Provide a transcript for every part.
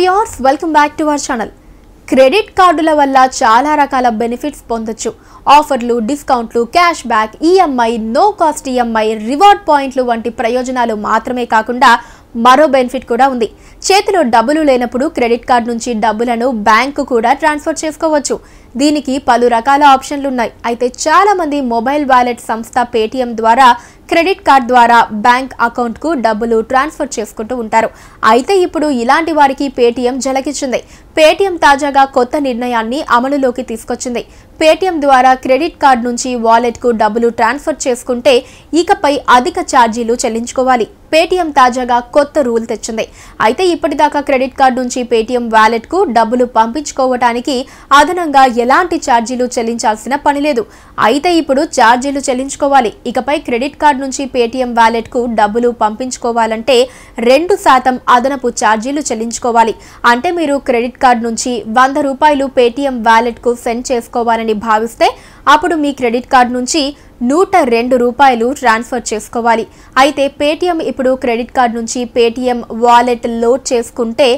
viewers welcome back to our channel credit కార్డుల వల్ల చాలా రకాల బెనిఫిట్స్ పొందొచ్చు ఆఫర్లు డిస్కౌంట్లు cash back EMI no cost EMI reward పాయింట్లు వంటి ప్రయోజనాలు మాత్రమే కాకుండా మరో బెనిఫిట్ కూడా ఉంది చేతిలో డబ్బులు లేనప్పుడు క్రెడిట్ కార్డు నుంచి డబ్బులను బ్యాంకు కూడా ట్రాన్స్ఫర్ చేసుకోవచ్చు దీనికి పలు రకాల ఆప్షన్లున్నాయి అయితే చాలా మంది మొబైల్ వాలెట్ సంస్థ పేటీఎం ద్వారా క్రెడిట్ కార్డ్ ద్వారా బ్యాంక్ అకౌంట్కు డబ్బులు ట్రాన్స్ఫర్ చేసుకుంటూ ఉంటారు అయితే ఇప్పుడు ఇలాంటి వారికి పేటీఎం జలకిచ్చింది పేటీఎం తాజాగా కొత్త నిర్ణయాన్ని అమలులోకి తీసుకొచ్చింది పేటీఎం ద్వారా క్రెడిట్ కార్డ్ నుంచి వాలెట్కు డబ్బులు ట్రాన్స్ఫర్ చేసుకుంటే ఇకపై అధిక ఛార్జీలు చెల్లించుకోవాలి పేటీఎం తాజాగా కొత్త రూల్ తెచ్చింది అయితే ఇప్పటిదాకా క్రెడిట్ కార్డ్ నుంచి పేటీఎం కు డబ్బులు పంపించుకోవటానికి అదనంగా ఎలాంటి ఛార్జీలు చెల్లించాల్సిన పని లేదు అయితే ఇప్పుడు ఛార్జీలు చెల్లించుకోవాలి ఇకపై క్రెడిట్ కార్డు నుంచి పేటీఎం వ్యాలెట్కు డబ్బులు పంపించుకోవాలంటే రెండు శాతం అదనపు ఛార్జీలు చెల్లించుకోవాలి అంటే మీరు క్రెడిట్ కార్డు నుంచి వంద రూపాయలు పేటీఎం వ్యాలెట్కు సెండ్ చేసుకోవాలని భావిస్తే అప్పుడు మీ క్రెడిట్ కార్డు నుంచి నూట రెండు రూపాయలు ట్రాన్స్ఫర్ చేసుకోవాలి అయితే పేటీఎం ఇప్పుడు క్రెడిట్ కార్డ్ నుంచి పేటీఎం వాలెట్ లోడ్ చేసుకుంటే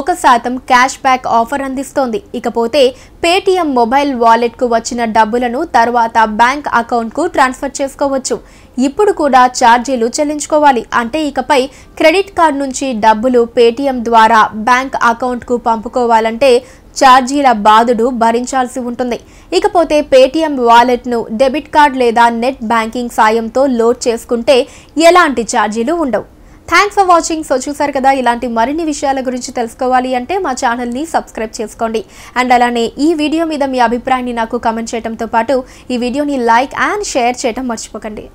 ఒక శాతం క్యాష్ బ్యాక్ ఆఫర్ అందిస్తోంది ఇకపోతే పేటీఎం మొబైల్ వాలెట్కు వచ్చిన డబ్బులను తర్వాత బ్యాంక్ అకౌంట్కు ట్రాన్స్ఫర్ చేసుకోవచ్చు ఇప్పుడు కూడా ఛార్జీలు చెల్లించుకోవాలి అంటే ఇకపై క్రెడిట్ కార్డ్ నుంచి డబ్బులు పేటీఎం ద్వారా బ్యాంక్ అకౌంట్కు పంపుకోవాలంటే ఛార్జీల బాధుడు భరించాల్సి ఉంటుంది ఇకపోతే పేటీఎం వాలెట్ను డెబిట్ కార్డ్ లేదా నెట్ బ్యాంకింగ్ సాయంతో లోడ్ చేసుకుంటే ఎలాంటి ఛార్జీలు ఉండవు థ్యాంక్స్ ఫర్ వాచింగ్ సో చూసారు కదా ఇలాంటి మరిన్ని విషయాల గురించి తెలుసుకోవాలి అంటే మా ఛానల్ని సబ్స్క్రైబ్ చేసుకోండి అండ్ అలానే ఈ వీడియో మీద మీ అభిప్రాయాన్ని నాకు కమెంట్ చేయడంతో పాటు ఈ వీడియోని లైక్ అండ్ షేర్ చేయడం మర్చిపోకండి